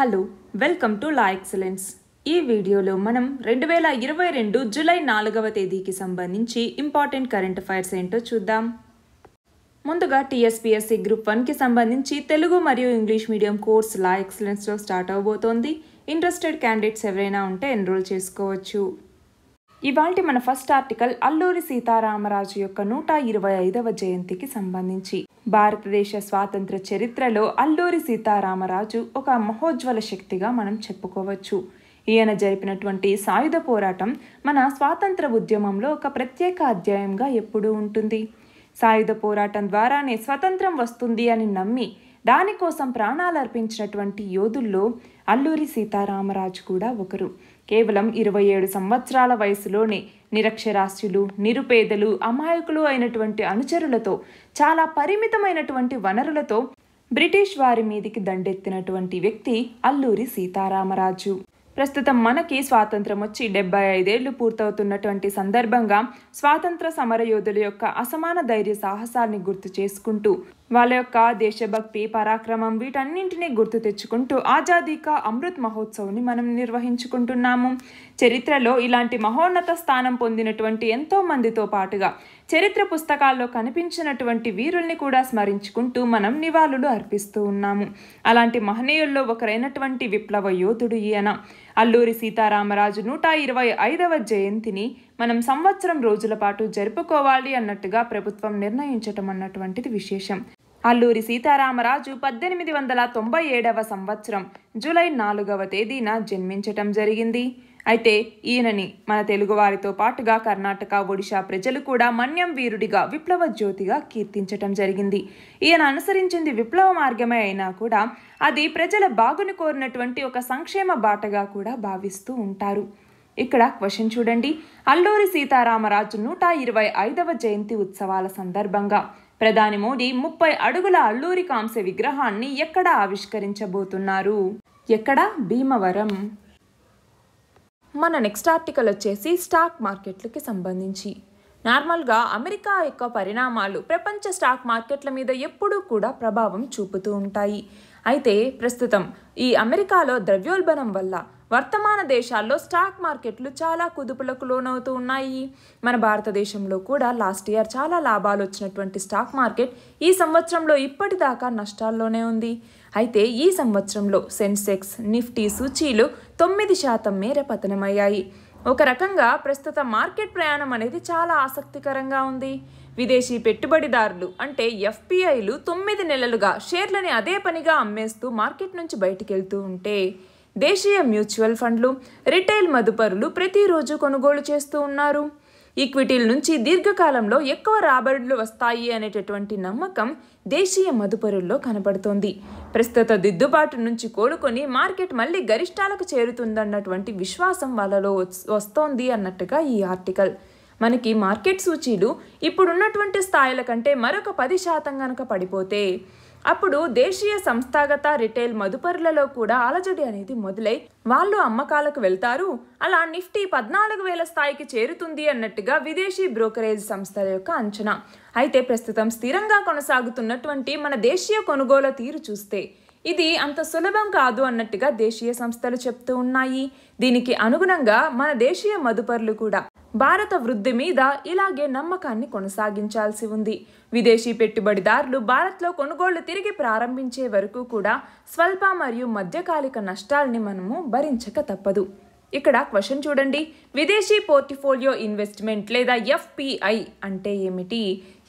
hello welcome to La Excellence ఈ వీడియోలో మనం రెండు వేల ఇరవై రెండు జులై నాలుగవ తేదీకి సంబంధించి ఇంపార్టెంట్ కరెంట్ అఫైర్స్ ఏంటో చూద్దాం ముందుగా టీఎస్పీఎస్సీ గ్రూప్ వన్కి సంబంధించి తెలుగు మరియు ఇంగ్లీష్ మీడియం కోర్స్ లా ఎక్సలెన్స్లో స్టార్ట్ అవబోతోంది ఇంట్రెస్టెడ్ క్యాండిడేట్స్ ఎవరైనా ఉంటే ఎన్రోల్ చేసుకోవచ్చు ఇవాళ మన ఫస్ట్ ఆర్టికల్ అల్లూరి సీతారామరాజు యొక్క నూట ఇరవై ఐదవ జయంతికి సంబంధించి భారతదేశ స్వాతంత్ర చరిత్రలో అల్లూరి సీతారామరాజు ఒక మహోజ్వల శక్తిగా మనం చెప్పుకోవచ్చు ఈయన జరిపినటువంటి సాయుధ పోరాటం మన స్వాతంత్ర ఉద్యమంలో ఒక ప్రత్యేక అధ్యాయంగా ఎప్పుడూ ఉంటుంది సాయుధ పోరాటం ద్వారానే స్వతంత్రం వస్తుంది అని నమ్మి దానికోసం ప్రాణాలర్పించినటువంటి యోధుల్లో అల్లూరి సీతారామరాజు కూడా ఒకరు కేవలం ఇరవై ఏడు సంవత్సరాల వయసులోనే నిరక్షరాస్యులు నిరుపేదలు అమాయకులు అయినటువంటి అనుచరులతో చాలా పరిమితమైనటువంటి వనరులతో బ్రిటిష్ వారి మీదికి దండెత్తినటువంటి వ్యక్తి అల్లూరి సీతారామరాజు ప్రస్తుతం మనకి స్వాతంత్రం వచ్చి డెబ్బై ఐదేళ్లు పూర్తవుతున్నటువంటి సందర్భంగా స్వాతంత్ర సమర యోధుల యొక్క అసమాన ధైర్య సాహసాన్ని గుర్తు చేసుకుంటూ వాళ్ళ యొక్క దేశభక్తి పరాక్రమం వీటన్నింటినీ గుర్తు తెచ్చుకుంటూ ఆజాదీకా అమృత్ మహోత్సవ్ని మనం నిర్వహించుకుంటున్నాము చరిత్రలో ఇలాంటి మహోన్నత స్థానం పొందినటువంటి ఎంతో మందితో పాటుగా చరిత్ర పుస్తకాల్లో కనిపించినటువంటి వీరుల్ని కూడా స్మరించుకుంటూ మనం నివాళులు అర్పిస్తూ ఉన్నాము అలాంటి మహనీయుల్లో ఒకరైనటువంటి విప్లవ యోధుడు ఈయన అల్లూరి సీతారామరాజు నూట ఇరవై ఐదవ జయంతిని మనం సంవత్సరం రోజుల పాటు జరుపుకోవాలి అన్నట్టుగా ప్రభుత్వం నిర్ణయించటం అన్నటువంటిది విశేషం అల్లూరి సీతారామరాజు పద్దెనిమిది వందల తొంభై ఏడవ సంవత్సరం జూలై నాలుగవ తేదీన జన్మించటం జరిగింది అయితే ఈయనని మన తెలుగువారితో పాటుగా కర్ణాటక ఒడిశా ప్రజలు కూడా మన్యం వీరుడిగా విప్లవ జ్యోతిగా కీర్తించటం జరిగింది ఈయన అనుసరించింది విప్లవ మార్గమే అయినా కూడా అది ప్రజల బాగును కోరినటువంటి ఒక సంక్షేమ బాటగా కూడా భావిస్తూ ఉంటారు ఇక్కడ క్వశ్చన్ చూడండి అల్లూరి సీతారామరాజు నూట ఇరవై ఐదవ జయంతి ఉత్సవాల సందర్భంగా ప్రధాని మోడీ ముప్పై అడుగుల అల్లూరి కాంస్య విగ్రహాన్ని ఎక్కడ ఆవిష్కరించబోతున్నారు ఎక్కడ భీమవరం మన నెక్స్ట్ ఆర్టికల్ వచ్చేసి స్టాక్ మార్కెట్లకి సంబంధించి నార్మల్గా అమెరికా యొక్క పరిణామాలు ప్రపంచ స్టాక్ మార్కెట్ల మీద ఎప్పుడూ కూడా ప్రభావం చూపుతూ ఉంటాయి అయితే ప్రస్తుతం ఈ అమెరికాలో ద్రవ్యోల్బణం వల్ల వర్తమాన దేశాల్లో స్టాక్ మార్కెట్లు చాలా కుదుపులకు లోనవుతూ ఉన్నాయి మన భారతదేశంలో కూడా లాస్ట్ ఇయర్ చాలా లాభాలు వచ్చినటువంటి స్టాక్ మార్కెట్ ఈ సంవత్సరంలో ఇప్పటిదాకా నష్టాల్లోనే ఉంది అయితే ఈ సంవత్సరంలో సెన్సెక్స్ నిఫ్టీ సూచీలు తొమ్మిది శాతం మేర పతనమయ్యాయి ఒక రకంగా ప్రస్తుత మార్కెట్ ప్రయాణం అనేది చాలా ఆసక్తికరంగా ఉంది విదేశీ పెట్టుబడిదారులు అంటే ఎఫ్పిఐలు తొమ్మిది నెలలుగా షేర్లని అదే పనిగా అమ్మేస్తూ మార్కెట్ నుంచి బయటికెళ్తూ ఉంటే దేశీయ మ్యూచువల్ ఫండ్లు రిటైల్ మదుపరులు ప్రతిరోజు కొనుగోలు చేస్తూ ఉన్నారు ఈక్విటీల నుంచి దీర్ఘకాలంలో ఎక్కువ రాబడులు వస్తాయి అనేటటువంటి నమ్మకం దేశీయ మదుపరుల్లో కనపడుతోంది ప్రస్తుత దిద్దుబాటు నుంచి కోలుకొని మార్కెట్ మళ్ళీ గరిష్టాలకు చేరుతుందన్నటువంటి విశ్వాసం వాళ్ళలో వస్తోంది అన్నట్టుగా ఈ ఆర్టికల్ మనకి మార్కెట్ సూచీలు ఇప్పుడున్నటువంటి స్థాయిల కంటే మరొక పది శాతం కనుక పడిపోతే అప్పుడు దేశీయ సంస్థాగత రిటైల్ మదుపరులలో కూడా అలజడి అనేది మొదలై వాళ్ళు అమ్మకాలకు వెళ్తారు అలా నిఫ్టీ పద్నాలుగు వేల స్థాయికి చేరుతుంది అన్నట్టుగా విదేశీ బ్రోకరేజ్ సంస్థల యొక్క అంచనా అయితే ప్రస్తుతం స్థిరంగా కొనసాగుతున్నటువంటి మన దేశీయ కొనుగోలు తీరు చూస్తే ఇది అంత సులభం కాదు అన్నట్టుగా దేశీయ సంస్థలు చెప్తూ ఉన్నాయి దీనికి అనుగుణంగా మన దేశీయ మదుపరులు కూడా భారత వృద్ధి మీద ఇలాగే నమ్మకాన్ని కొనసాగించాల్సి ఉంది విదేశీ పెట్టుబడిదారులు భారత్లో కొనుగోళ్లు తిరిగి ప్రారంభించే వరకు కూడా స్వల్ప మరియు మధ్యకాలిక నష్టాల్ని మనము భరించక తప్పదు ఇక్కడ క్వశ్చన్ చూడండి విదేశీ పోర్టిఫోలియో ఇన్వెస్ట్మెంట్ లేదా ఎఫ్పిఐ అంటే ఏమిటి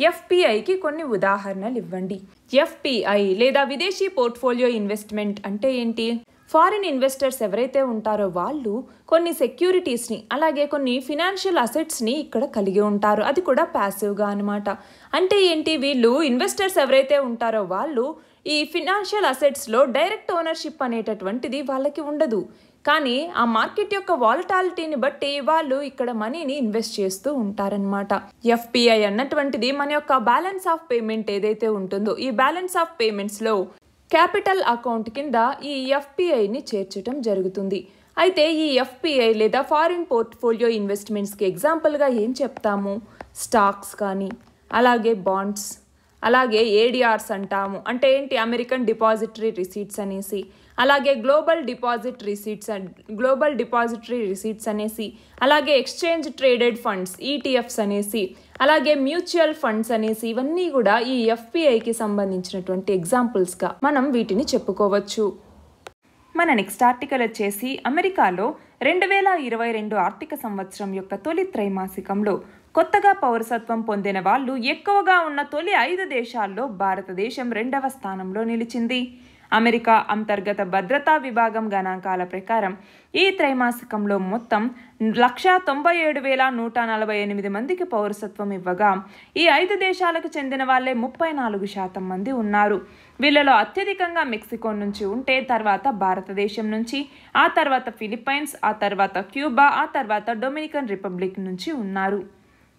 ఎఫ్పిఐకి కొన్ని ఉదాహరణలు ఇవ్వండి ఎఫ్పిఐ లేదా విదేశీ పోర్ట్ఫోలియో ఇన్వెస్ట్మెంట్ అంటే ఏంటి ఫారిన్ ఇన్వెస్టర్స్ ఎవరైతే ఉంటారో వాళ్ళు కొన్ని సెక్యూరిటీస్ని అలాగే కొన్ని ఫినాన్షియల్ అసెట్స్ని ఇక్కడ కలిగి ఉంటారు అది కూడా ప్యాసివ్గా అనమాట అంటే ఏంటి వీళ్ళు ఇన్వెస్టర్స్ ఎవరైతే ఉంటారో వాళ్ళు ఈ ఫినాన్షియల్ అసెట్స్లో డైరెక్ట్ ఓనర్షిప్ అనేటటువంటిది వాళ్ళకి ఉండదు కానీ ఆ మార్కెట్ యొక్క వాలటాలిటీని బట్టి వాళ్ళు ఇక్కడ మనీని ఇన్వెస్ట్ చేస్తూ ఉంటారనమాట ఎఫ్పిఐ అన్నటువంటిది మన యొక్క బ్యాలెన్స్ ఆఫ్ పేమెంట్ ఏదైతే ఉంటుందో ఈ బ్యాలెన్స్ ఆఫ్ పేమెంట్స్లో క్యాపిటల్ అకౌంట్ కింద ఈ ఎఫ్పిఐని చేర్చటం జరుగుతుంది అయితే ఈ ఎఫ్పిఐ లేదా ఫారిన్ పోర్ట్ఫోలియో ఇన్వెస్ట్మెంట్స్కి ఎగ్జాంపుల్గా ఏం చెప్తాము స్టాక్స్ కానీ అలాగే బాండ్స్ అలాగే ఏడిఆర్స్ అంటాము అంటే ఏంటి అమెరికన్ డిపాజిటరీ రిసీట్స్ అనేసి అలాగే global deposit receipts global depository receipts అనేసి అలాగే ఎక్స్చేంజ్ ట్రేడెడ్ ఫండ్స్ ఈటీఎఫ్స్ అనేసి అలాగే మ్యూచువల్ ఫండ్స్ అనేసి ఇవన్నీ కూడా ఈ ఎఫ్పిఐకి సంబంధించినటువంటి ఎగ్జాంపుల్స్గా మనం వీటిని చెప్పుకోవచ్చు మన నెక్స్ట్ ఆర్టికల్ వచ్చేసి అమెరికాలో రెండు వేల ఇరవై రెండు ఆర్థిక సంవత్సరం యొక్క తొలి త్రైమాసికంలో కొత్తగా పౌరసత్వం పొందిన వాళ్ళు ఎక్కువగా ఉన్న తొలి ఐదు దేశాల్లో భారతదేశం రెండవ స్థానంలో నిలిచింది అమెరికా అంతర్గత భద్రతా విభాగం గణాంకాల ప్రకారం ఈ త్రైమాసికంలో మొత్తం లక్ష తొంభై ఏడు వేల నూట నలభై ఎనిమిది మందికి పౌరసత్వం ఇవ్వగా ఈ ఐదు దేశాలకు చెందిన వాళ్లే ముప్పై నాలుగు శాతం మంది ఉన్నారు వీళ్ళలో అత్యధికంగా మెక్సికో నుంచి ఉంటే తర్వాత భారతదేశం నుంచి ఆ తర్వాత ఫిలిప్పైన్స్ ఆ తర్వాత క్యూబా ఆ తర్వాత డొమినికన్ రిపబ్లిక్ నుంచి ఉన్నారు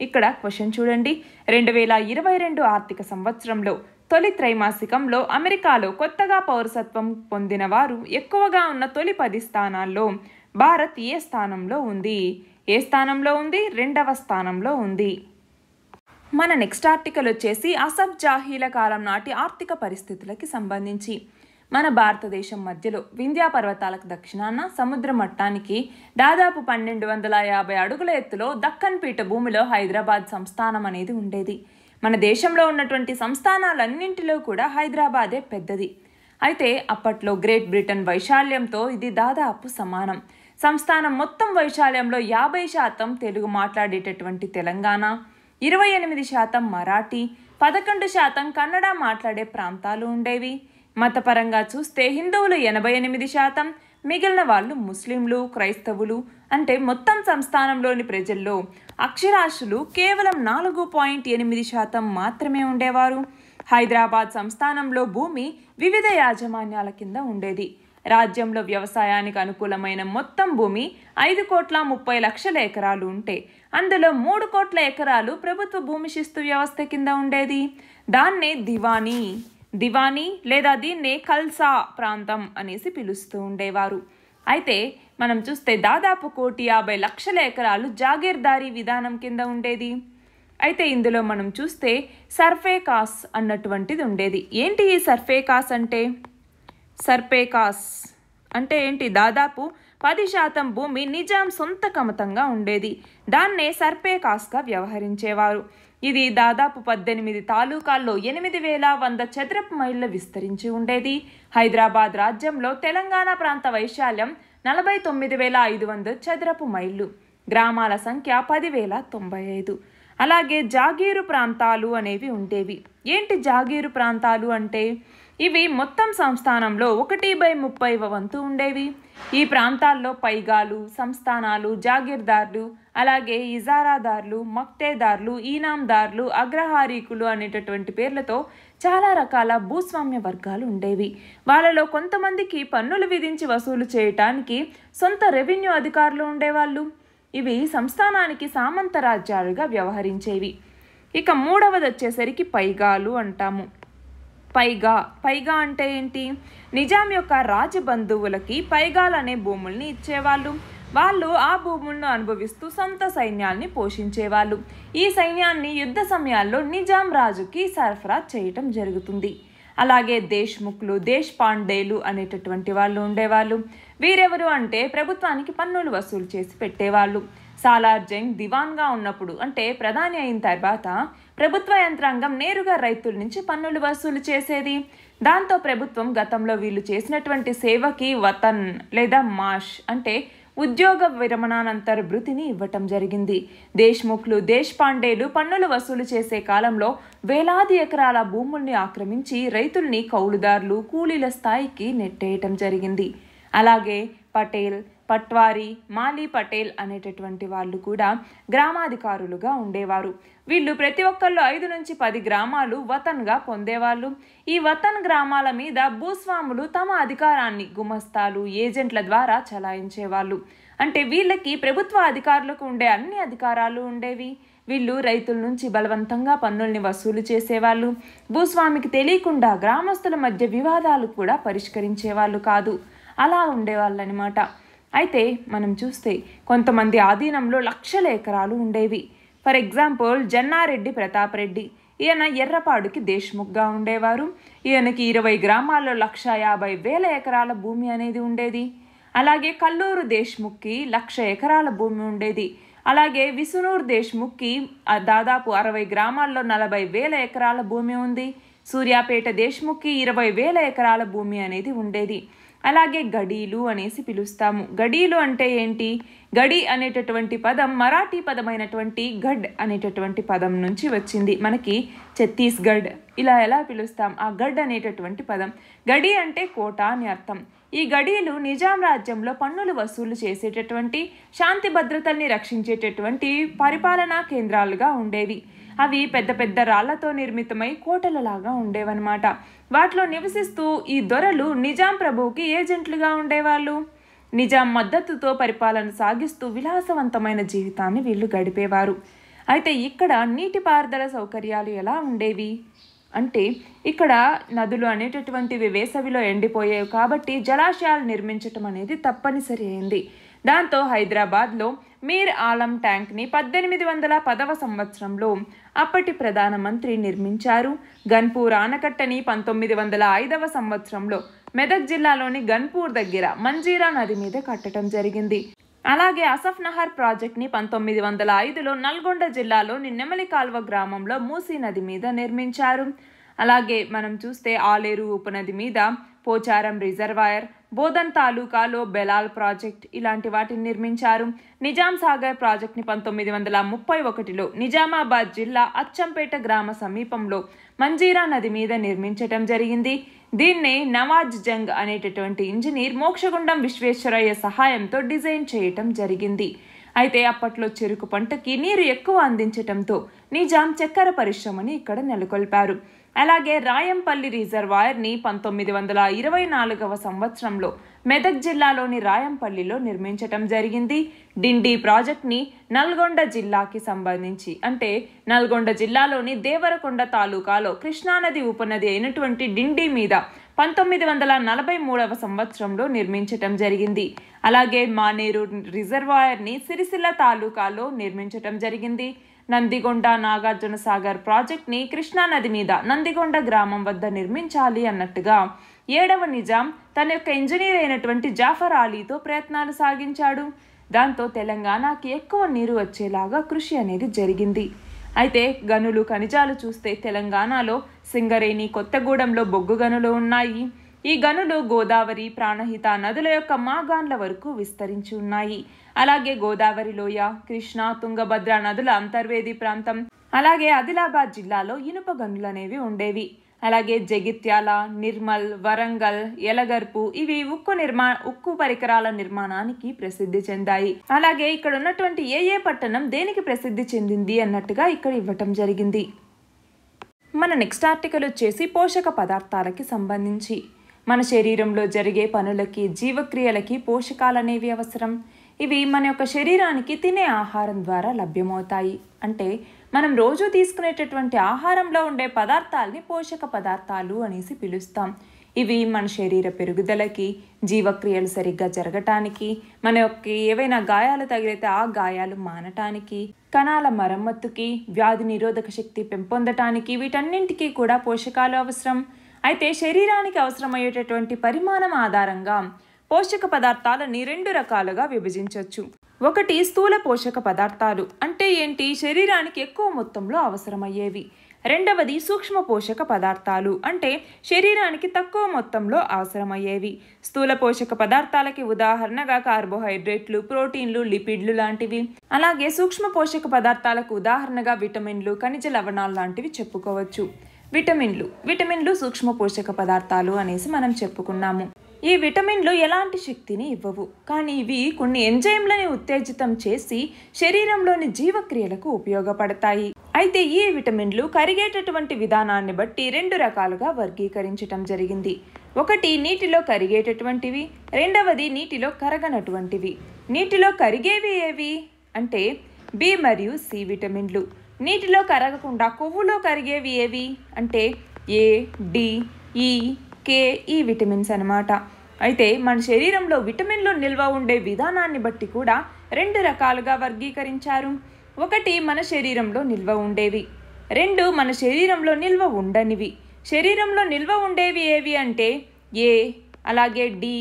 ఇక్కడ క్వశ్చన్ చూడండి రెండు వేల ఇరవై రెండు ఆర్థిక సంవత్సరంలో తొలి త్రైమాసికంలో అమెరికాలో కొత్తగా పౌరసత్వం పొందిన వారు ఎక్కువగా ఉన్న తొలి పది స్థానాల్లో భారత్ ఏ స్థానంలో ఉంది ఏ స్థానంలో ఉంది రెండవ స్థానంలో ఉంది మన నెక్స్ట్ ఆర్టికల్ వచ్చేసి అసఫ్ జాహీల కాలం నాటి ఆర్థిక పరిస్థితులకి సంబంధించి మన భారతదేశం మధ్యలో వింధ్యా పర్వతాలకు దక్షిణాన సముద్ర మట్టానికి దాదాపు పన్నెండు వందల యాభై అడుగుల ఎత్తులో దక్కన్ పీఠభూమిలో హైదరాబాద్ సంస్థానం అనేది ఉండేది మన దేశంలో ఉన్నటువంటి సంస్థానాలన్నింటిలో కూడా హైదరాబాదే పెద్దది అయితే అప్పట్లో గ్రేట్ బ్రిటన్ వైశాల్యంతో ఇది దాదాపు సమానం సంస్థానం మొత్తం వైశాల్యంలో యాభై శాతం తెలుగు మాట్లాడేటటువంటి తెలంగాణ ఇరవై ఎనిమిది శాతం మరాఠీ పదకొండు శాతం కన్నడ మాట్లాడే ప్రాంతాలు ఉండేవి మతపరంగా చూస్తే హిందువులు ఎనభై ఎనిమిది శాతం మిగిలిన వాళ్ళు ముస్లింలు క్రైస్తవులు అంటే మొత్తం సంస్థానంలోని ప్రజల్లో అక్షరాస్యులు కేవలం నాలుగు పాయింట్ ఎనిమిది శాతం మాత్రమే ఉండేవారు హైదరాబాద్ సంస్థానంలో భూమి వివిధ యాజమాన్యాల కింద ఉండేది రాజ్యంలో వ్యవసాయానికి అనుకూలమైన మొత్తం భూమి ఐదు కోట్ల ముప్పై లక్షల ఎకరాలు ఉంటే అందులో మూడు కోట్ల ఎకరాలు ప్రభుత్వ భూమి శిస్తు వ్యవస్థ కింద ఉండేది దాన్నే దివానీ దివానీ లేదా దీన్నే కల్సా ప్రాంతం అనేసి పిలుస్తూ ఉండేవారు అయితే మనం చూస్తే దాదాపు కోటి యాభై లక్షల ఎకరాలు జాగీర్దారీ విధానం కింద ఉండేది అయితే ఇందులో మనం చూస్తే సర్ఫే కాస్ అన్నటువంటిది ఉండేది ఏంటి ఈ సర్ఫే కాస్ అంటే సర్ఫే కాస్ అంటే ఏంటి దాదాపు పది శాతం భూమి నిజాం సొంత కమతంగా ఉండేది దాన్నే సర్పే కాస్గా వ్యవహరించేవారు ఇది దాదాపు పద్దెనిమిది తాలూకాల్లో ఎనిమిది వేల వంద చదరపు మైళ్ళ విస్తరించి ఉండేది హైదరాబాద్ రాజ్యంలో తెలంగాణ ప్రాంత వైశాల్యం నలభై తొమ్మిది వేల ఐదు వంద చదరపు మైళ్ళు గ్రామాల సంఖ్య పదివేల తొంభై ఐదు అలాగే జాగీరు ప్రాంతాలు అనేవి ఉండేవి ఏంటి జాగీరు ప్రాంతాలు అంటే ఇవి మొత్తం సంస్థానంలో ఒకటి బై ముప్పైవ వంతు ఉండేవి ఈ ప్రాంతాల్లో పైగాలు సంస్థానాలు జాగీర్దార్లు అలాగే ఇజారాదారులు మక్తేదారులు ఈనాందారులు అగ్రహారీకులు అనేటటువంటి పేర్లతో చాలా రకాల భూస్వామ్య వర్గాలు ఉండేవి వాళ్ళలో కొంతమందికి పన్నులు విధించి వసూలు చేయటానికి సొంత రెవెన్యూ అధికారులు ఉండేవాళ్ళు ఇవి సంస్థానానికి సామంత రాజ్యాలుగా వ్యవహరించేవి ఇక మూడవది వచ్చేసరికి పైగాలు అంటాము పైగా పైగా అంటే ఏంటి నిజాం యొక్క రాజబంధువులకి పైగాలు అనే భూముల్ని ఇచ్చేవాళ్ళు వాళ్ళు ఆ భూములను అనుభవిస్తూ సొంత సైన్యాన్ని పోషించేవాళ్ళు ఈ సైన్యాన్ని యుద్ధ సమయాల్లో నిజాం రాజుకి సరఫరా చేయటం జరుగుతుంది అలాగే దేశ్ముఖ్లు దేశ్ పాండేలు అనేటటువంటి వాళ్ళు ఉండేవాళ్ళు వీరెవరు అంటే ప్రభుత్వానికి పన్నులు వసూలు చేసి పెట్టేవాళ్ళు సాలార్ జంగ్ దివాన్గా ఉన్నప్పుడు అంటే ప్రధాని అయిన తర్వాత ప్రభుత్వ యంత్రాంగం నేరుగా రైతుల నుంచి పన్నులు వసూలు చేసేది దాంతో ప్రభుత్వం గతంలో వీళ్ళు చేసినటువంటి సేవకి వతన్ లేదా మాష్ అంటే ఉద్యోగ విరమణానంతర భృతిని ఇవ్వటం జరిగింది దేశ్ముఖ్లు దేశ్పాండేలు పన్నులు వసూలు చేసే కాలంలో వేలాది ఎకరాల భూముల్ని ఆక్రమించి రైతుల్ని కౌలుదారులు కూలీల స్థాయికి నెట్టేయటం జరిగింది అలాగే పటేల్ పట్వారి మాలీ పటేల్ అనేటటువంటి వాళ్ళు కూడా గ్రామాధికారులుగా ఉండేవారు వీళ్ళు ప్రతి ఒక్కళ్ళు ఐదు నుంచి పది గ్రామాలు వతన్గా పొందేవాళ్ళు ఈ వతన్ గ్రామాల మీద భూస్వాములు తమ అధికారాన్ని గుమస్తాలు ఏజెంట్ల ద్వారా చలాయించేవాళ్ళు అంటే వీళ్ళకి ప్రభుత్వ అధికారులకు ఉండే అన్ని అధికారాలు ఉండేవి వీళ్ళు రైతుల నుంచి బలవంతంగా పన్నుల్ని వసూలు చేసేవాళ్ళు భూస్వామికి తెలియకుండా గ్రామస్తుల మధ్య వివాదాలు కూడా పరిష్కరించేవాళ్ళు కాదు అలా ఉండేవాళ్ళు అనమాట అయితే మనం చూస్తే కొంతమంది ఆధీనంలో లక్షల ఎకరాలు ఉండేవి ఫర్ ఎగ్జాంపుల్ జన్నారెడ్డి ప్రతాప్ రెడ్డి ఈయన ఎర్రపాడుకి దేశ్ముఖ్గా ఉండేవారు ఈయనకి ఇరవై గ్రామాల్లో లక్ష యాభై వేల ఎకరాల భూమి అనేది ఉండేది అలాగే కల్లూరు దేశ్ముఖ్కి లక్ష ఎకరాల భూమి ఉండేది అలాగే విసునూరు దేశ్ముఖ్కి దాదాపు అరవై గ్రామాల్లో నలభై వేల ఎకరాల భూమి ఉంది సూర్యాపేట దేశ్ముఖ్కి ఇరవై వేల ఎకరాల భూమి అనేది ఉండేది అలాగే గడీలు అనేసి పిలుస్తాము గడీలు అంటే ఏంటి గడి అనేటటువంటి పదం మరాఠీ పదమైనటువంటి గడ్ అనేటటువంటి పదం నుంచి వచ్చింది మనకి ఛత్తీస్గఢ్ ఇలా ఎలా పిలుస్తాం ఆ గడ్ అనేటటువంటి పదం గడి అంటే కోట అని అర్థం ఈ గడీలు నిజాం రాజ్యంలో పన్నులు వసూలు చేసేటటువంటి శాంతి భద్రతల్ని రక్షించేటటువంటి పరిపాలనా కేంద్రాలుగా ఉండేవి అవి పెద్ద పెద్ద రాళ్లతో నిర్మితమై కోటలలాగా ఉండేవన్నమాట వాటిలో నివసిస్తూ ఈ దొరలు నిజాం ప్రభువుకి ఏజెంట్లుగా ఉండేవాళ్ళు నిజాం మద్దతుతో పరిపాలన సాగిస్తూ విలాసవంతమైన జీవితాన్ని వీళ్ళు గడిపేవారు అయితే ఇక్కడ నీటిపారుదల సౌకర్యాలు ఎలా ఉండేవి అంటే ఇక్కడ నదులు అనేటటువంటివి వేసవిలో ఎండిపోయాయి కాబట్టి జలాశయాలు నిర్మించటం అనేది తప్పనిసరి అయింది దాంతో హైదరాబాద్లో మీర్ ఆలం ట్యాంక్ని పద్దెనిమిది వందల పదవ సంవత్సరంలో అప్పటి ప్రధానమంత్రి నిర్మించారు గన్పూర్ ఆనకట్టని పంతొమ్మిది వందల ఐదవ సంవత్సరంలో మెదక్ జిల్లాలోని గన్పూర్ దగ్గర మంజీరా నది మీద కట్టడం జరిగింది అలాగే అసఫ్ నహర్ ప్రాజెక్ట్ని పంతొమ్మిది వందల ఐదులో నల్గొండ జిల్లాలోని నెమలి కాల్వ గ్రామంలో మూసీ నది మీద నిర్మించారు అలాగే మనం చూస్తే ఆలేరు ఉపనది మీద పోచారం రిజర్వాయర్ బోధన్ తాలూకాలో బెలాల్ ప్రాజెక్ట్ ఇలాంటి వాటిని నిర్మించారు నిజాం సాగర్ ప్రాజెక్ట్ని పంతొమ్మిది వందల ముప్పై ఒకటిలో నిజామాబాద్ జిల్లా అచ్చంపేట గ్రామ సమీపంలో మంజీరా నది మీద నిర్మించటం జరిగింది దీన్నే నవాజ్ జంగ్ అనేటటువంటి ఇంజనీర్ మోక్షగుండం విశ్వేశ్వరయ్య సహాయంతో డిజైన్ చేయటం జరిగింది అయితే అప్పట్లో చెరుకు పంటకి నీరు ఎక్కువ అందించటంతో నిజాం చక్కెర పరిశ్రమని ఇక్కడ నెలకొల్పారు అలాగే రాయంపల్లి రిజర్వాయర్ని పంతొమ్మిది వందల ఇరవై నాలుగవ సంవత్సరంలో మెదక్ జిల్లాలోని రాయంపల్లిలో నిర్మించటం జరిగింది డిండి ప్రాజెక్ట్ని నల్గొండ జిల్లాకి సంబంధించి అంటే నల్గొండ జిల్లాలోని దేవరకొండ తాలూకాలో కృష్ణానది ఉపనది అయినటువంటి డిండి మీద పంతొమ్మిది వందల నలభై మూడవ సంవత్సరంలో నిర్మించటం జరిగింది అలాగే మానేరు రిజర్వాయర్ని సిరిసిల్ల తాలూకాలో నిర్మించటం జరిగింది నందిగొండ నాగార్జున సాగర్ ప్రాజెక్ట్ని కృష్ణానది మీద నందిగొండ గ్రామం వద్ద నిర్మించాలి అన్నట్టుగా ఏడవ నిజాం తన యొక్క ఇంజనీర్ అయినటువంటి జాఫర్ అలీతో ప్రయత్నాలు సాగించాడు దాంతో తెలంగాణకి ఎక్కువ నీరు వచ్చేలాగా కృషి అనేది జరిగింది అయితే గనులు ఖనిజాలు చూస్తే తెలంగాణలో సింగరేణి కొత్తగూడెంలో బొగ్గు గనులు ఉన్నాయి ఈ గనులు గోదావరి ప్రాణహిత నదుల యొక్క మాగాన్ల వరకు విస్తరించి ఉన్నాయి అలాగే గోదావరి లోయ కృష్ణా తుంగభద్ర నదుల అంతర్వేది ప్రాంతం అలాగే ఆదిలాబాద్ జిల్లాలో ఇనుప గనులు అనేవి ఉండేవి అలాగే జగిత్యాల నిర్మల్ వరంగల్ ఎలగర్పు ఇవి ఉక్కు నిర్మా ఉక్కు పరికరాల నిర్మాణానికి ప్రసిద్ధి చెందాయి అలాగే ఇక్కడ ఉన్నటువంటి ఏ ఏ పట్టణం దేనికి ప్రసిద్ధి చెందింది అన్నట్టుగా ఇక్కడ ఇవ్వటం జరిగింది మన నెక్స్ట్ ఆర్టికల్ వచ్చేసి పోషక పదార్థాలకి సంబంధించి మన శరీరంలో జరిగే పనులకి జీవక్రియలకి పోషకాలు అనేవి అవసరం ఇవి మన యొక్క శరీరానికి తినే ఆహారం ద్వారా లభ్యమవుతాయి అంటే మనం రోజు తీసుకునేటటువంటి ఆహారంలో ఉండే పదార్థాలని పోషక పదార్థాలు అనేసి పిలుస్తాం ఇవి మన శరీర పెరుగుదలకి జీవక్రియలు సరిగ్గా జరగటానికి మన యొక్క ఏవైనా గాయాలు తగిలితే ఆ గాయాలు మానటానికి కణాల మరమ్మత్తుకి వ్యాధి నిరోధక శక్తి పెంపొందటానికి వీటన్నింటికీ కూడా పోషకాలు అవసరం అయితే శరీరానికి అవసరమయ్యేటటువంటి పరిమాణం ఆధారంగా పోషక పదార్థాలని రెండు రకాలుగా విభజించవచ్చు ఒకటి స్థూల పోషక పదార్థాలు అంటే ఏంటి శరీరానికి ఎక్కువ మొత్తంలో అవసరమయ్యేవి రెండవది సూక్ష్మ పోషక పదార్థాలు అంటే శరీరానికి తక్కువ మొత్తంలో అవసరమయ్యేవి స్థూల పోషక పదార్థాలకి ఉదాహరణగా కార్బోహైడ్రేట్లు ప్రోటీన్లు లిపిడ్లు లాంటివి అలాగే సూక్ష్మ పోషక పదార్థాలకు ఉదాహరణగా విటమిన్లు ఖనిజ లవణాలు లాంటివి చెప్పుకోవచ్చు విటమిన్లు విటమిన్లు సూక్ష్మ పోషక పదార్థాలు అనేసి మనం చెప్పుకున్నాము ఈ విటమిన్లు ఎలాంటి శక్తిని ఇవ్వవు కానీ ఇవి కొన్ని ఎంజైమ్లని ఉత్తేజితం చేసి శరీరంలోని జీవక్రియలకు ఉపయోగపడతాయి అయితే ఈ విటమిన్లు కరిగేటటువంటి విధానాన్ని బట్టి రెండు రకాలుగా వర్గీకరించటం జరిగింది ఒకటి నీటిలో కరిగేటటువంటివి రెండవది నీటిలో కరగనటువంటివి నీటిలో కరిగేవి ఏవి అంటే బి మరియు సి విటమిన్లు నీటిలో కరగకుండా కొవ్వులో కరిగేవి ఏవి అంటే ఏ డి ఈ కే ఈ విటమిన్స్ అనమాట అయితే మన శరీరంలో విటమిన్లు నిల్వ ఉండే విధానాన్ని బట్టి కూడా రెండు రకాలుగా వర్గీకరించారు ఒకటి మన శరీరంలో నిల్వ ఉండేవి రెండు మన శరీరంలో నిల్వ ఉండనివి శరీరంలో నిల్వ ఉండేవి ఏవి అంటే ఏ అలాగే డి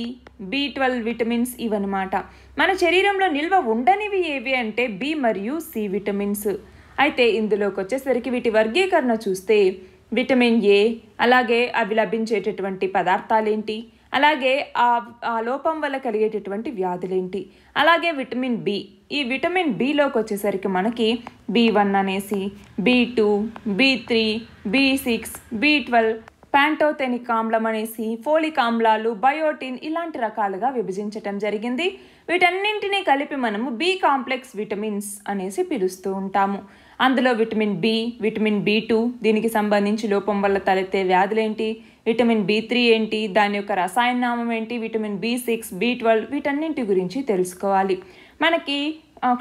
బి ట్వెల్వ్ విటమిన్స్ ఇవన్నమాట మన శరీరంలో నిల్వ ఉండనివి ఏవి అంటే బి మరియు సి విటమిన్స్ అయితే ఇందులోకి వచ్చేసరికి వీటి వర్గీకరణ చూస్తే విటమిన్ ఏ అలాగే అవి లభించేటటువంటి పదార్థాలేంటి అలాగే ఆ ఆ లోపం వల్ల కలిగేటటువంటి వ్యాధులేంటి అలాగే విటమిన్ బి ఈ విటమిన్ బిలోకి వచ్చేసరికి మనకి బి వన్ అనేసి B two B three B six B twelve pantothenic ఆమ్లం అనేసి ఫోలిక్ ఆమ్లాలు బయోటిన్ ఇలాంటి రకాలుగా విభజించటం జరిగింది వీటన్నింటినీ కలిపి మనము బి కాంప్లెక్స్ విటమిన్స్ అనేసి పిలుస్తూ ఉంటాము అందులో vitamin B vitamin B two దీనికి సంబంధించి లోపం వల్ల తలెత్తే వ్యాధులేంటి విటమిన్ బి త్రీ ఏంటి దాని యొక్క రసాయన నామం ఏంటి vitamin B six B twelve వీటన్నింటి గురించి తెలుసుకోవాలి మనకి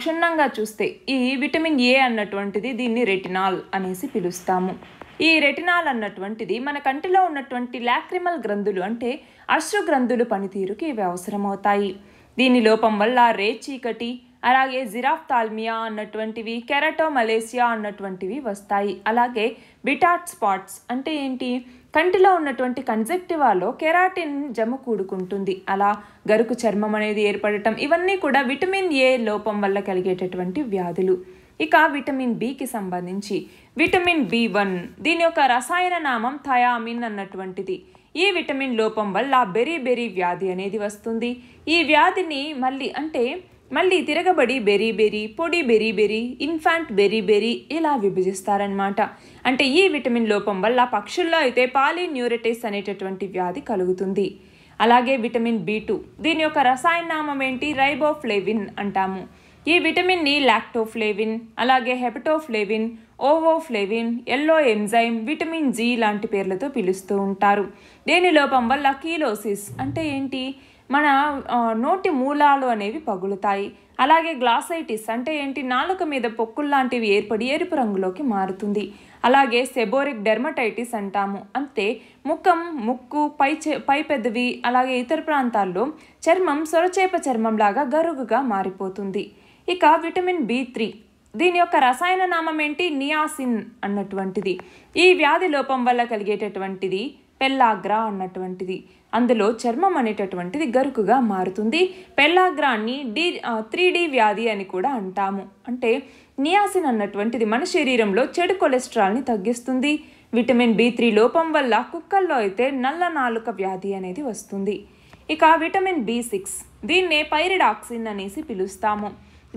క్షుణ్ణంగా చూస్తే ఈ విటమిన్ ఏ అన్నటువంటిది దీన్ని రెటినాల్ అనేసి పిలుస్తాము ఈ రెటినాల్ అన్నటువంటిది మన కంటిలో ఉన్నటువంటి లాక్రిమల్ గ్రంథులు అంటే అశ్రు గ్రంథులు పనితీరుకి ఇవి అవసరమవుతాయి దీని లోపం వల్ల రేచీకటి అలాగే జిరాఫ్ తాల్మియా అన్నటువంటివి మలేసియా అన్నటువంటివి వస్తాయి అలాగే బిటాట్ స్పాట్స్ అంటే ఏంటి కంటిలో ఉన్నటువంటి కన్జెక్టివాలో కెరాటిన్ జమ కూడుకుంటుంది అలా గరుకు చర్మం అనేది ఏర్పడటం ఇవన్నీ కూడా విటమిన్ ఏ లోపం వల్ల కలిగేటటువంటి వ్యాధులు ఇక విటమిన్ బికి సంబంధించి విటమిన్ బి వన్ దీని యొక్క రసాయన నామం థయామిన్ అన్నటువంటిది ఈ విటమిన్ లోపం వల్ల బెరీ బెరీ వ్యాధి అనేది వస్తుంది ఈ వ్యాధిని మళ్ళీ అంటే మళ్ళీ తిరగబడి బెరీ బెరీ పొడి beriberi infant beriberi ఇలా విభజిస్తారనమాట అంటే ఈ విటమిన్ లోపం వల్ల పక్షుల్లో అయితే పాలిన్యూరిటైస్ అనేటటువంటి వ్యాధి కలుగుతుంది అలాగే విటమిన్ బి టూ దీని యొక్క నామం ఏంటి రైబోఫ్లేవిన్ అంటాము ఈ విటమిన్ని లాక్టోఫ్లేవిన్ అలాగే hepatoflavin ovoflavin yellow enzyme vitamin G లాంటి పేర్లతో పిలుస్తూ ఉంటారు దీని లోపం వల్ల కీలోసిస్ అంటే ఏంటి మన నోటి మూలాలు అనేవి పగులుతాయి అలాగే గ్లాసైటిస్ అంటే ఏంటి నాలుక మీద పొక్కుల్లాంటివి ఏర్పడి ఎరుపు రంగులోకి మారుతుంది అలాగే సెబోరిక్ డెర్మటైటిస్ అంటాము అంతే ముఖం ముక్కు పై పై పెదవి అలాగే ఇతర ప్రాంతాల్లో చర్మం సొరచేప చర్మంలాగా గరుగుగా మారిపోతుంది ఇక విటమిన్ బి త్రీ దీని యొక్క రసాయన నామం ఏంటి నియాసిన్ అన్నటువంటిది ఈ వ్యాధి లోపం వల్ల కలిగేటటువంటిది పెల్లాగ్రా అన్నటువంటిది అందులో చర్మం అనేటటువంటిది గరుకుగా మారుతుంది పెల్లాగ్రాన్ని డి త్రీ డి వ్యాధి అని కూడా అంటాము అంటే నియాసిన్ అన్నటువంటిది మన శరీరంలో చెడు కొలెస్ట్రాల్ని తగ్గిస్తుంది విటమిన్ బి త్రీ లోపం వల్ల కుక్కల్లో అయితే నల్ల నాలుక వ్యాధి అనేది వస్తుంది ఇక విటమిన్ బి సిక్స్ దీన్నే పైరిడాక్సిన్ అనేసి పిలుస్తాము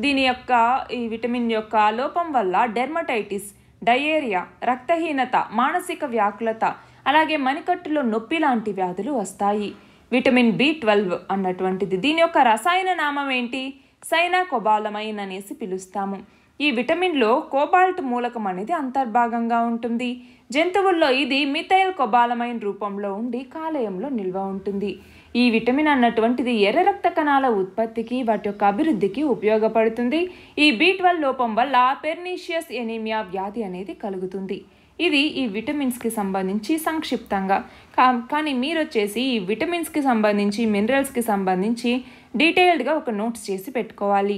దీని యొక్క ఈ విటమిన్ యొక్క లోపం వల్ల డెర్మటైటిస్ డయేరియా రక్తహీనత మానసిక వ్యాకులత అలాగే మణికట్టులో నొప్పి లాంటి వ్యాధులు వస్తాయి విటమిన్ బి ట్వెల్వ్ అన్నటువంటిది దీని యొక్క రసాయన నామం ఏంటి సైనా కొబాలమైన్ అనేసి పిలుస్తాము ఈ విటమిన్లో కోబాల్ట్ మూలకం అనేది అంతర్భాగంగా ఉంటుంది జంతువుల్లో ఇది మిథైల్ కొబాలమైన్ రూపంలో ఉండి కాలేయంలో నిల్వ ఉంటుంది ఈ విటమిన్ అన్నటువంటిది ఎర్ర రక్త కణాల ఉత్పత్తికి వాటి యొక్క అభివృద్ధికి ఉపయోగపడుతుంది ఈ బీ లోపం వల్ల పెర్నీషియస్ ఎనీమియా వ్యాధి అనేది కలుగుతుంది ఇది ఈ విటమిన్స్కి సంబంధించి సంక్షిప్తంగా కా కానీ మీరు వచ్చేసి ఈ విటమిన్స్కి సంబంధించి మినరల్స్కి సంబంధించి డీటెయిల్డ్గా ఒక నోట్స్ చేసి పెట్టుకోవాలి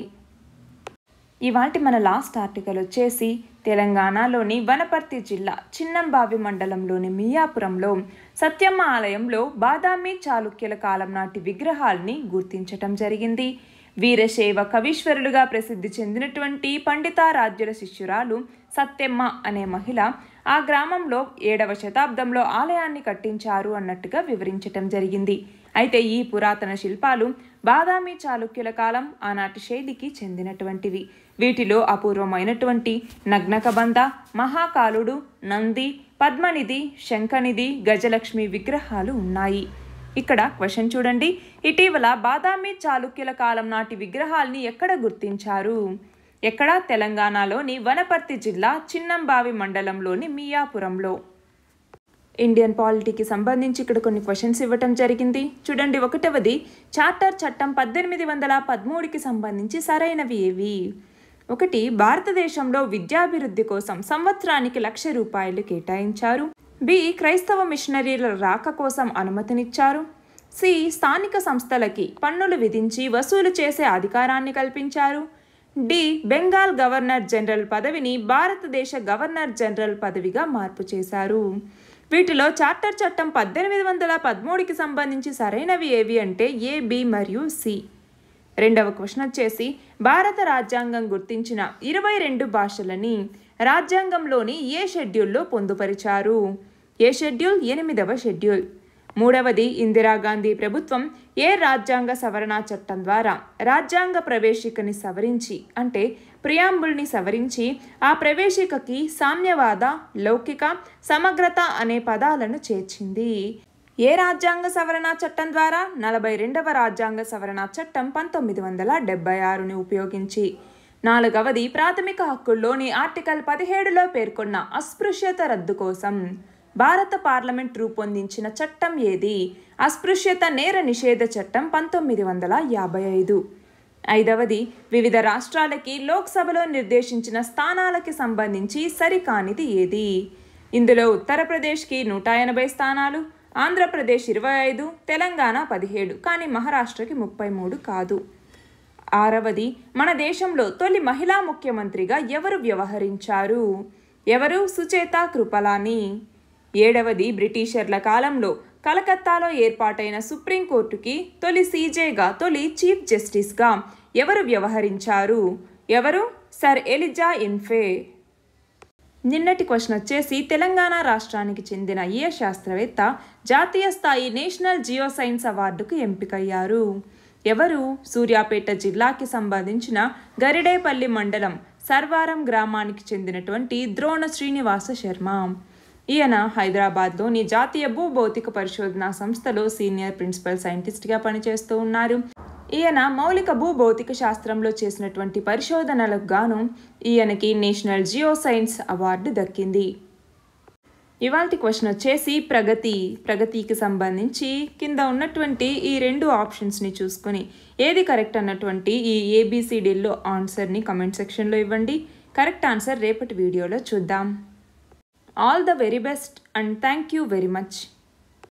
ఇవాటి మన లాస్ట్ ఆర్టికల్ వచ్చేసి తెలంగాణలోని వనపర్తి జిల్లా చిన్నంబావి మండలంలోని మియాపురంలో సత్యమ్మ ఆలయంలో బాదామి చాళుక్యుల కాలం నాటి విగ్రహాల్ని గుర్తించటం జరిగింది వీరశైవ కవీశ్వరులుగా ప్రసిద్ధి చెందినటువంటి పండితారాధ్యుల శిష్యురాలు సత్తెమ్మ అనే మహిళ ఆ గ్రామంలో ఏడవ శతాబ్దంలో ఆలయాన్ని కట్టించారు అన్నట్టుగా వివరించటం జరిగింది అయితే ఈ పురాతన శిల్పాలు బాదామి చాళుక్యుల కాలం ఆనాటి శైలికి చెందినటువంటివి వీటిలో అపూర్వమైనటువంటి నగ్నకబంధ మహాకాలుడు నంది పద్మనిధి శంఖనిధి గజలక్ష్మి విగ్రహాలు ఉన్నాయి ఇక్కడ క్వశ్చన్ చూడండి ఇటీవల బాదామి చాళుక్యుల కాలం నాటి విగ్రహాల్ని ఎక్కడ గుర్తించారు ఎక్కడ తెలంగాణలోని వనపర్తి జిల్లా చిన్నంబావి మండలంలోని మియాపురంలో ఇండియన్ పాలిటీకి సంబంధించి ఇక్కడ కొన్ని క్వశ్చన్స్ ఇవ్వటం జరిగింది చూడండి ఒకటవది చార్టర్ చట్టం పద్దెనిమిది వందల పదమూడుకి సంబంధించి సరైనవి ఏవి ఒకటి భారతదేశంలో విద్యాభివృద్ధి కోసం సంవత్సరానికి లక్ష రూపాయలు కేటాయించారు బి క్రైస్తవ మిషనరీల రాక కోసం అనుమతినిచ్చారు సి స్థానిక సంస్థలకి పన్నులు విధించి వసూలు చేసే అధికారాన్ని కల్పించారు డి బెంగాల్ గవర్నర్ జనరల్ పదవిని భారతదేశ గవర్నర్ జనరల్ పదవిగా మార్పు చేశారు వీటిలో చార్టర్ చట్టం పద్దెనిమిది వందల పదమూడుకి సంబంధించి సరైనవి ఏవి అంటే ఏ బి మరియు సి రెండవ క్వశ్చన్ వచ్చేసి భారత రాజ్యాంగం గుర్తించిన ఇరవై రెండు భాషలని రాజ్యాంగంలోని ఏ షెడ్యూల్లో పొందుపరిచారు ఏ షెడ్యూల్ ఎనిమిదవ షెడ్యూల్ మూడవది ఇందిరాగాంధీ ప్రభుత్వం ఏ రాజ్యాంగ సవరణ చట్టం ద్వారా రాజ్యాంగ ప్రవేశికని సవరించి అంటే ప్రియాంబుల్ని సవరించి ఆ ప్రవేశికకి సామ్యవాద లౌకిక సమగ్రత అనే పదాలను చేర్చింది ఏ రాజ్యాంగ సవరణ చట్టం ద్వారా నలభై రెండవ రాజ్యాంగ సవరణ చట్టం పంతొమ్మిది వందల డెబ్బై ఆరుని ఉపయోగించి నాలుగవది ప్రాథమిక హక్కుల్లోని ఆర్టికల్ పదిహేడులో పేర్కొన్న అస్పృశ్యత రద్దు కోసం భారత పార్లమెంట్ రూపొందించిన చట్టం ఏది అస్పృశ్యత నేర నిషేధ చట్టం పంతొమ్మిది వందల యాభై ఐదు ఐదవది వివిధ రాష్ట్రాలకి లోక్సభలో నిర్దేశించిన స్థానాలకి సంబంధించి సరికానిది ఏది ఇందులో ఉత్తరప్రదేశ్కి నూట ఎనభై స్థానాలు ఆంధ్రప్రదేశ్ ఇరవై ఐదు తెలంగాణ పదిహేడు కానీ మహారాష్ట్రకి ముప్పై మూడు కాదు ఆరవది మన దేశంలో తొలి మహిళా ముఖ్యమంత్రిగా ఎవరు వ్యవహరించారు ఎవరు సుచేత కృపలాని ఏడవది బ్రిటిషర్ల కాలంలో కలకత్తాలో ఏర్పాటైన సుప్రీంకోర్టుకి తొలి సీజేగా తొలి చీఫ్ జస్టిస్గా ఎవరు వ్యవహరించారు ఎవరు సర్ ఎలిజా ఇన్ఫే నిన్నటి క్వశ్చన్ వచ్చేసి తెలంగాణ రాష్ట్రానికి చెందిన ఏ శాస్త్రవేత్త జాతీయ స్థాయి నేషనల్ జియో సైన్స్ అవార్డుకు ఎంపికయ్యారు ఎవరు సూర్యాపేట జిల్లాకి సంబంధించిన గరిడేపల్లి మండలం సర్వారం గ్రామానికి చెందినటువంటి ద్రోణ శ్రీనివాస శర్మ ఈయన హైదరాబాద్లోని జాతీయ భూభౌతిక పరిశోధనా సంస్థలో సీనియర్ ప్రిన్సిపల్ సైంటిస్ట్గా పనిచేస్తూ ఉన్నారు ఈయన మౌలిక భూభౌతిక శాస్త్రంలో చేసినటువంటి పరిశోధనలకు గాను ఈయనకి నేషనల్ జియో సైన్స్ అవార్డు దక్కింది ఇవాళ క్వశ్చన్ వచ్చేసి ప్రగతి ప్రగతికి సంబంధించి కింద ఉన్నటువంటి ఈ రెండు ఆప్షన్స్ని చూసుకొని ఏది కరెక్ట్ అన్నటువంటి ఈ ఏబిసిడీల్లో ఆన్సర్ని కమెంట్ సెక్షన్లో ఇవ్వండి కరెక్ట్ ఆన్సర్ రేపటి వీడియోలో చూద్దాం all the very best and thank you very much